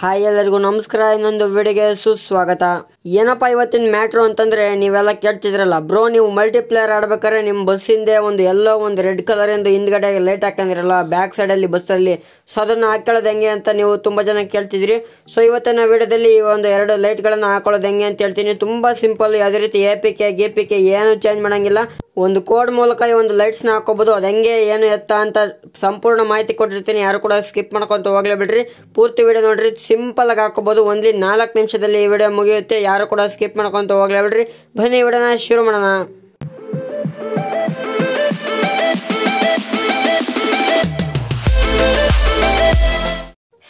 hi ಎಲ್ಲರಿಗೂ ನಮಸ್ಕಾರ ಇನ್ನೊಂದು ವಿಡಿಯೋಗೆ ಸುಸ್ವಾಗತ ಏನಪ್ಪ ಇವತ್ತಿನ ಮ್ಯಾಟ್ರು ಅಂತಂದ್ರೆ ನೀವೆಲ್ಲ ಕೇಳ್ತಿದ್ರಲ್ಲ ಬ್ರೋ ನೀವು ಮಲ್ಟಿಪ್ಲೇಯರ್ ಆಡ್ಬೇಕಾದ್ರೆ ನಿಮ್ಮ ಬಸ್ ಹಿಂದೆ ಒಂದು ಎಲ್ಲೋ ಒಂದು ರೆಡ್ ಕಲರ್ ಎಂದು ಹಿಂದ್ಗಡೆ ಲೈಟ್ ಹಾಕೊಂಡಿರಲ್ಲ ಬ್ಯಾಕ್ ಸೈಡ್ ಬಸ್ ಅಲ್ಲಿ ಸೊ ಅದನ್ನ ಹಾಕೊಳ್ಳೋದು ಹೆಂಗೆ ಅಂತ ನೀವು ತುಂಬಾ ಜನ ಕೇಳ್ತಿದ್ರಿ ಸೊ ಇವತ್ತಿನ ವಿಡಿಯೋದಲ್ಲಿ ಒಂದು ಎರಡು ಲೈಟ್ ಗಳನ್ನ ಹಾಕೊಳ್ಳೋದು ಹೆಂಗೆ ಅಂತ ಹೇಳ್ತೀನಿ ತುಂಬಾ ಸಿಂಪಲ್ ಯಾವುದೇ ರೀತಿ ಎ ಪಿ ಕೆ ಗೆ ಪಿ ಕೆ ಏನು ಚೇಂಜ್ ಮಾಡಂಗಿಲ್ಲ ಒಂದು ಕೋಡ್ ಮೂಲಕ ಈ ಒಂದು ಲೈಟ್ಸ್ನ ಹಾಕೋಬಹುದು ಅದು ಹೆಂಗೆ ಏನು ಎತ್ತ ಅಂತ ಸಂಪೂರ್ಣ ಮಾಹಿತಿ ಕೊಟ್ಟಿರ್ತೀನಿ ಯಾರು ಕೂಡ ಸ್ಕಿಪ್ ಮಾಡ್ಕೊಂತ ಹೋಗ್ಲೇ ಬಿಡ್ರಿ ಪೂರ್ತಿ ವಿಡಿಯೋ ನೋಡ್ರಿ ಆಗಿ ಹಾಕೋಬಹುದು ಒಂದ್ಲಿ ನಾಲ್ಕು ನಿಮಿಷದಲ್ಲಿ ಈ ವಿಡಿಯೋ ಮುಗಿಯುತ್ತೆ ಯಾರು ಕೂಡ ಸ್ಕಿಪ್ ಮಾಡ್ಕೊಂತ ಹೋಗ್ಲಿ ಹೇಳ್ರಿ ಬನ್ನಿ ವಿಡಿಯೋನ ಶುರು ಮಾಡೋಣ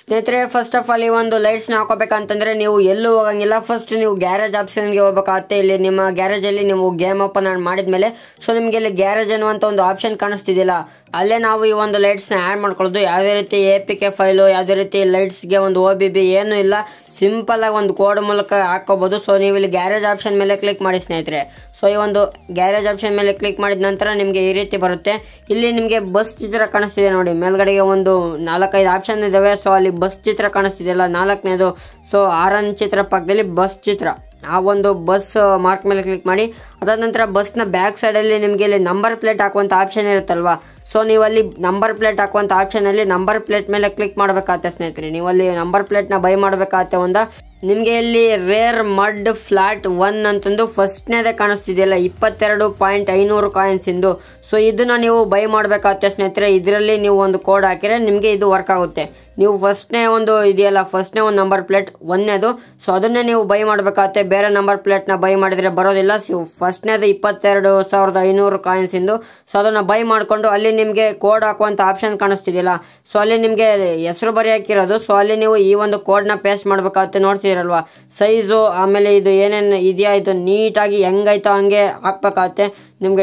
ಸ್ನೇಹಿತರೆ ಫಸ್ಟ್ ಆಫ್ ಆಲ್ ಈ ಒಂದು ಲೈಟ್ಸ್ನ ಹಾಕೋಬೇಕಂತಂದ್ರೆ ನೀವು ಎಲ್ಲೂ ಹೋಗಂಗಿಲ್ಲ ಫಸ್ಟ್ ನೀವು ಗ್ಯಾರೇಜ್ ಆಪ್ಷನ್ಗೆ ಹೋಗ್ಬೇಕಾಗುತ್ತೆ ಇಲ್ಲಿ ನಿಮ್ಮ ಗ್ಯಾರೇಜಲ್ಲಿ ನೀವು ಗೇಮ್ ಓಪನ್ ಮಾಡಿದ್ಮೇಲೆ ಸೊ ನಿಮಗೆ ಇಲ್ಲಿ ಗ್ಯಾರೇಜ್ ಅನ್ನುವಂಥ ಒಂದು ಆಪ್ಷನ್ ಕಾಣಿಸ್ತಿದಿಲ್ಲ ಅಲ್ಲೇ ನಾವು ಈ ಒಂದು ಲೈಟ್ಸ್ನ ಆ್ಯಡ್ ಮಾಡ್ಕೊಳ್ಳೋದು ಯಾವುದೇ ರೀತಿ ಎ ಪಿ ಕೆ ಫೈಲು ಯಾವುದೇ ರೀತಿ ಲೈಟ್ಸ್ಗೆ ಒಂದು ಓ ಬಿ ಬಿ ಏನೂ ಇಲ್ಲ ಸಿಂಪಲಾಗಿ ಒಂದು ಕೋಡ್ ಮೂಲಕ ಹಾಕೋಬೋದು ಸೊ ನೀವು ಇಲ್ಲಿ ಗ್ಯಾರೇಜ್ ಆಪ್ಷನ್ ಮೇಲೆ ಕ್ಲಿಕ್ ಮಾಡಿ ಸ್ನೇಹಿತರೆ ಸೊ ಈ ಒಂದು ಗ್ಯಾರೇಜ್ ಆಪ್ಷನ್ ಮೇಲೆ ಕ್ಲಿಕ್ ಮಾಡಿದ ನಂತರ ನಿಮಗೆ ಈ ರೀತಿ ಬರುತ್ತೆ ಇಲ್ಲಿ ನಿಮಗೆ ಬಸ್ ಚಿತ್ರ ಕಾಣಿಸ್ತಿದೆ ನೋಡಿ ಮೇಲ್ಗಡೆಗೆ ಒಂದು ನಾಲ್ಕೈದು ಆಪ್ಷನ್ ಇದ್ದಾವೆ ಸೊ ಅಲ್ಲಿ ಬಸ್ ಚಿತ್ರ ಕಾಣಿಸ್ತಿದೆಯಲ್ಲ ನಾಲ್ಕನೇದು ಸೊ ಆರನೇ ಚಿತ್ರ ಪಕ್ಕದಲ್ಲಿ ಬಸ್ ಚಿತ್ರ ಆ ಒಂದು ಬಸ್ ಮಾರ್ಕ್ ಮೇಲೆ ಕ್ಲಿಕ್ ಮಾಡಿ ಅದಾದ ನಂತರ ಬಸ್ನ ಬ್ಯಾಕ್ ಸೈಡಲ್ಲಿ ನಿಮಗೆ ಇಲ್ಲಿ ನಂಬರ್ ಪ್ಲೇಟ್ ಹಾಕುವಂಥ ಆಪ್ಷನ್ ಇರುತ್ತಲ್ವಾ ಸೊ ನೀವು ಅಲ್ಲಿ ನಂಬರ್ ಪ್ಲೇಟ್ ಆಪ್ಷನ್ ಆಪ್ಷನಲ್ಲಿ ನಂಬರ್ ಪ್ಲೇಟ್ ಮೇಲೆ ಕ್ಲಿಕ್ ಮಾಡಬೇಕಾಗತ್ತೆ ಸ್ನೇಹಿತರೆ ನೀವು ಅಲ್ಲಿ ನಂಬರ್ ಪ್ಲೇಟ್ನ ಬೈ ಮಾಡಬೇಕಾಗತ್ತೆ ಒಂದು ನಿಮಗೆ ಇಲ್ಲಿ ರೇರ್ ಮಡ್ ಫ್ಲಾಟ್ ಒನ್ ಅಂತಂದು ಫಸ್ಟ್ನೇದೇ ಕಾಣಿಸ್ತಿದೆಯಲ್ಲ ಇಪ್ಪತ್ತೆರಡು ಪಾಯಿಂಟ್ ಐನೂರು ಕಾಯಿನ್ಸ್ ಇಂದು ಸೊ ಇದನ್ನ ನೀವು ಬೈ ಮಾಡ್ಬೇಕಾಗುತ್ತೆ ಸ್ನೇಹಿತರೆ ಇದರಲ್ಲಿ ನೀವು ಒಂದು ಕೋಡ್ ಹಾಕಿದ್ರೆ ನಿಮಗೆ ಇದು ವರ್ಕ್ ಆಗುತ್ತೆ ನೀವು ಫಸ್ಟ್ನೇ ಒಂದು ಇದೆಯಲ್ಲ ಫಸ್ಟ್ನೇ ಒಂದು ನಂಬರ್ ಪ್ಲೇಟ್ ಒಂದನೇದು ಸೊ ಅದನ್ನೇ ನೀವು ಬೈ ಮಾಡಬೇಕಾಗುತ್ತೆ ಬೇರೆ ನಂಬರ್ ಪ್ಲೇಟ್ನ ಬೈ ಮಾಡಿದ್ರೆ ಬರೋದಿಲ್ಲ ಸೊ ಫಸ್ಟ್ನೇದು ಇಪ್ಪತ್ತೆರಡು ಸಾವಿರದ ಐನೂರು ಕಾಯಿನ್ಸ್ ಇಂದು ಸೊ ಅದನ್ನ ಬೈ ಮಾಡಿಕೊಂಡು ಅಲ್ಲಿ ನಿಮಗೆ ಕೋಡ್ ಹಾಕುವಂಥ ಆಪ್ಷನ್ ಕಾಣಿಸ್ತಿದಿಲ್ಲ ಸೊ ಅಲ್ಲಿ ನಿಮಗೆ ಹೆಸರು ಹಾಕಿರೋದು ಸೊ ಅಲ್ಲಿ ನೀವು ಈ ಒಂದು ಕೋಡ್ನ ಪೇಸ್ಟ್ ಮಾಡಬೇಕಾಗುತ್ತೆ ನೋಡ್ತಿದ್ದೀರಲ್ವಾ ಸೈಜು ಆಮೇಲೆ ಇದು ಏನೇನು ಇದೆಯಾ ಇದು ನೀಟಾಗಿ ಹೆಂಗೈತೋ ಹಂಗೆ ಹಾಕ್ಬೇಕಾಗುತ್ತೆ ನಿಮಗೆ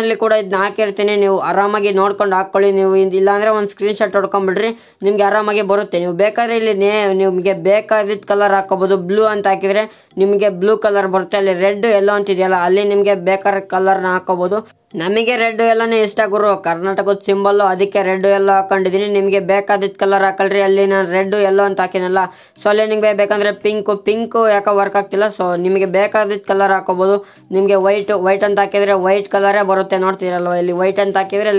ಅಲ್ಲಿ ಕೂಡ ಇದನ್ನ ಹಾಕಿರ್ತೀನಿ ನೀವು ಆರಾಮಾಗಿ ನೋಡ್ಕೊಂಡು ಹಾಕೊಳ್ಳಿ ನೀವು ಇಲ್ಲಾಂದರೆ ಒಂದು ಸ್ಕ್ರೀನ್ ಶಾಟ್ ಹೊಡ್ಕೊಂಬಿಡ್ರಿ ನಿಮಗೆ ಆರಾಮಾಗಿ ಬರುತ್ತೆ ನೀವು ಬೇಕಾದ್ರೆ ಇಲ್ಲಿ ನೇ ನಿಮಗೆ ಬೇಕಾದ ಕಲರ್ ಹಾಕೋಬೋದು ಬ್ಲೂ ಅಂತ ಹಾಕಿದ್ರೆ ನಿಮಗೆ ಬ್ಲೂ ಕಲರ್ ಬರುತ್ತೆ ಅಲ್ಲಿ ರೆಡ್ ಎಲ್ಲೋ ಅಂತಿದೆಯಲ್ಲ ಅಲ್ಲಿ ನಿಮಗೆ ಬೇಕಾದ ಕಲರ್ನ ಹಾಕೋಬೋದು ನಮಗೆ ರೆಡ್ ಎಲ್ಲನೇ ಇಷ್ಟ ಗುರು ಕರ್ನಾಟಕದ ಸಿಂಬಲ್ಲು ಅದಕ್ಕೆ ರೆಡ್ ಎಲ್ಲೋ ಹಾಕೊಂಡಿದ್ದೀನಿ ನಿಮಗೆ ಬೇಕಾದಿದ್ದ ಕಲರ್ ಹಾಕಲ್ರಿ ಅಲ್ಲಿ ನಾನು ರೆಡ್ ಎಲ್ಲೋ ಅಂತ ಹಾಕಿನಲ್ಲ ಸೊ ಅಲ್ಲಿ ನಿಮಗೆ ಬೇಕಂದರೆ ಪಿಂಕು ಪಿಂಕು ಯಾಕೆ ವರ್ಕ್ ಆಗ್ತಿಲ್ಲ ಸೊ ನಿಮಗೆ ಬೇಕಾದಿದ್ದ ಕಲರ್ ಹಾಕೋಬಹುದು ನಿಮಗೆ ವೈಟ್ ವೈಟ್ ಅಂತ ಹಾಕಿದರೆ ವೈಟ್ ಕಲರೇ ಬರುತ್ತೆ ನೋಡ್ತೀರಲ್ವ ಇಲ್ಲಿ ವೈಟ್ ಅಂತ ಹಾಕಿದರೆ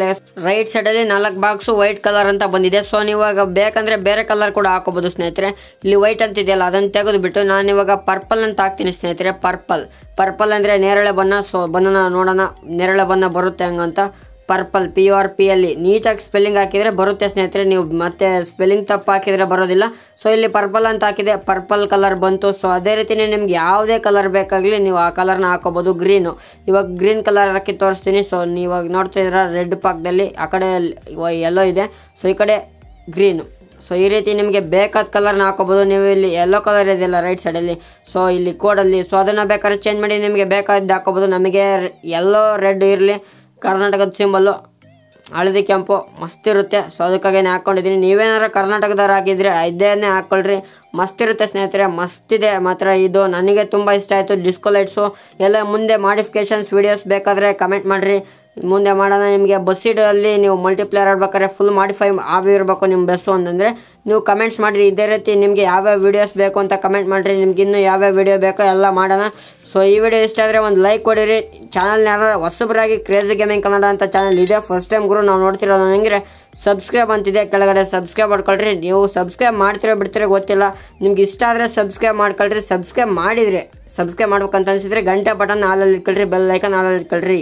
ರೈಟ್ ಸೈಡಲ್ಲಿ ನಾಲ್ಕು ಬಾಕ್ಸು ವೈಟ್ ಕಲರ್ ಅಂತ ಬಂದಿದೆ ಸೊ ನೀವಾಗ ಬೇಕಂದರೆ ಬೇರೆ ಕಲರ್ ಕೂಡ ಹಾಕೋಬಹುದು ಸ್ನೇಹಿತರೆ ಇಲ್ಲಿ ವೈಟ್ ಅಂತಿದೆಯಲ್ಲ ಅದನ್ನು ತೆಗೆದುಬಿಟ್ಟು ನಾನು ಇವಾಗ ಪರ್ಪಲ್ ಅಂತ ಹಾಕ್ತೀನಿ ಸ್ನೇಹಿತರೆ ಪರ್ಪಲ್ ಪರ್ಪಲ್ ಅಂದರೆ ನೇರಳೆ ಬಣ್ಣ ಸೊ ಬಣ್ಣನ ನೋಡೋಣ ನೇರಳೆ ಬಣ್ಣ ಬರುತ್ತೆ ಹಂಗಂತ ಪರ್ಪಲ್ ಪಿ ಆರ್ ಪಿ ಅಲ್ಲಿ ನೀಟಾಗಿ ಸ್ಪೆಲ್ಲಿಂಗ್ ಹಾಕಿದರೆ ಬರುತ್ತೆ ಸ್ನೇಹಿತರೆ ನೀವು ಮತ್ತೆ ಸ್ಪೆಲ್ಲಿಂಗ್ ತಪ್ಪು ಹಾಕಿದರೆ ಬರೋದಿಲ್ಲ ಸೊ ಇಲ್ಲಿ ಪರ್ಪಲ್ ಅಂತ ಹಾಕಿದೆ ಪರ್ಪಲ್ ಕಲರ್ ಬಂತು ಸೊ ಅದೇ ರೀತಿಯೇ ನಿಮ್ಗೆ ಯಾವುದೇ ಕಲರ್ ಬೇಕಾಗಲಿ ನೀವು ಆ ಕಲರ್ನ ಹಾಕೋಬೋದು ಗ್ರೀನು ಇವಾಗ ಗ್ರೀನ್ ಕಲರ್ ಹಾಕಿ ತೋರಿಸ್ತೀನಿ ಸೊ ನೀವಾಗ ನೋಡ್ತಾ ಇದ್ರೆ ರೆಡ್ ಪಾಕ್ದಲ್ಲಿ ಆ ಕಡೆ ಎಲ್ಲೋ ಇದೆ ಸೊ ಈ ಕಡೆ ಗ್ರೀನು ಸೊ ಈ ರೀತಿ ನಿಮಗೆ ಬೇಕಾದ ಕಲರ್ನ ಹಾಕೋಬಹುದು ನೀವು ಇಲ್ಲಿ ಯೆಲ್ಲೋ ಕಲರ್ ಇದೆಯಲ್ಲ ರೈಟ್ ಸೈಡಲ್ಲಿ ಸೊ ಇಲ್ಲಿ ಕೋಡಲ್ಲಿ ಸೊ ಅದನ್ನು ಬೇಕಾದ್ರೆ ಚೇಂಜ್ ಮಾಡಿ ನಿಮಗೆ ಬೇಕಾದ್ದು ಹಾಕೋಬಹುದು ನಮಗೆ ಎಲ್ಲೋ ರೆಡ್ ಇರಲಿ ಕರ್ನಾಟಕದ ಸಿಂಬಲ್ಲು ಹಳದಿ ಕೆಂಪು ಮಸ್ತ್ ಇರುತ್ತೆ ಸೊ ಅದಕ್ಕಾಗಿ ಹಾಕ್ಕೊಂಡಿದ್ದೀನಿ ನೀವೇನಾದ್ರು ಕರ್ನಾಟಕದವ್ರು ಹಾಕಿದ್ರೆ ಇದೇನೆ ಹಾಕೊಳ್ರಿ ಮಸ್ತ್ ಇರುತ್ತೆ ಸ್ನೇಹಿತರೆ ಮಸ್ತಿದೆ ಮಾತ್ರ ಇದು ನನಗೆ ತುಂಬ ಇಷ್ಟ ಆಯಿತು ಡಿಸ್ಕೋ ಲೈಟ್ಸು ಎಲ್ಲ ಮುಂದೆ ಮಾಡಿಫಿಕೇಶನ್ಸ್ ವಿಡಿಯೋಸ್ ಬೇಕಾದರೆ ಕಮೆಂಟ್ ಮಾಡಿರಿ ಮುಂದೆ ಮಾಡೋಣ ನಿಮಗೆ ಬಸ್ಸಿಡಲ್ಲಿ ನೀವು ಮಲ್ಟಿಪ್ಲೇಯರ್ ಆಡ್ಬೇಕಾದ್ರೆ ಫುಲ್ ಮಾಡಿಫೈ ಆಗಿರ್ಬೇಕು ನಿಮ್ಮ ಬಸ್ಸು ಅಂತಂದರೆ ನೀವು ಕಮೆಂಟ್ಸ್ ಮಾಡಿರಿ ಇದೇ ರೀತಿ ನಿಮಗೆ ಯಾವ್ಯಾವ ವೀಡಿಯೋಸ್ ಬೇಕು ಅಂತ ಕಮೆಂಟ್ ಮಾಡಿರಿ ನಿಮ್ಗೆ ಇನ್ನೂ ಯಾವ್ಯಾವ ವೀಡಿಯೋ ಬೇಕೋ ಎಲ್ಲ ಮಾಡೋಣ ಸೊ ಈ ವಿಡಿಯೋ ಇಷ್ಟ ಆದರೆ ಒಂದು ಲೈಕ್ ಕೊಡಿರಿ ಚಾನಲ್ನ ಯಾರು ಹೊಸಬರಾಗಿ ಕ್ರೇಜಿ ಗೇಮಿಂಗ್ ಕನ್ನಡ ಅಂತ ಚಾನಲ್ ಇದೆ ಫಸ್ಟ್ ಟೈಮ್ ಗುರು ನಾವು ನೋಡ್ತಿರೋದು ನನಗೆ ಸಬ್ಸ್ಕ್ರೈಬ್ ಅಂತಿದೆ ಕೆಳಗಡೆ ಸಬ್ಸ್ಕ್ರೈಬ್ ಮಾಡ್ಕೊಳ್ರಿ ನೀವು ಸಬ್ಸ್ಕ್ರೈಬ್ ಮಾಡ್ತಿರೋ ಬಿಡ್ತಿರೋ ಗೊತ್ತಿಲ್ಲ ನಿಮ್ಗೆ ಇಷ್ಟ ಆದರೆ ಸಬ್ಸ್ಕ್ರೈಬ್ ಮಾಡ್ಕೊಳ್ರಿ ಸಬ್ಸ್ಕ್ರೈಬ್ ಮಾಡಿದರೆ ಸಬ್ಸ್ಕ್ರೈಬ್ ಮಾಡ್ಬೇಕಂತ ಅನಿಸಿದ್ರೆ ಗಂಟೆ ಬಟನ್ ಹಾಲಲ್ಲಿ ಇಟ್ಕೊಳ್ರಿ ಬೆಲ್ ಐಕನ್ ಹಾಲಲ್ಲಿ ಇಟ್ಕೊಳ್ರಿ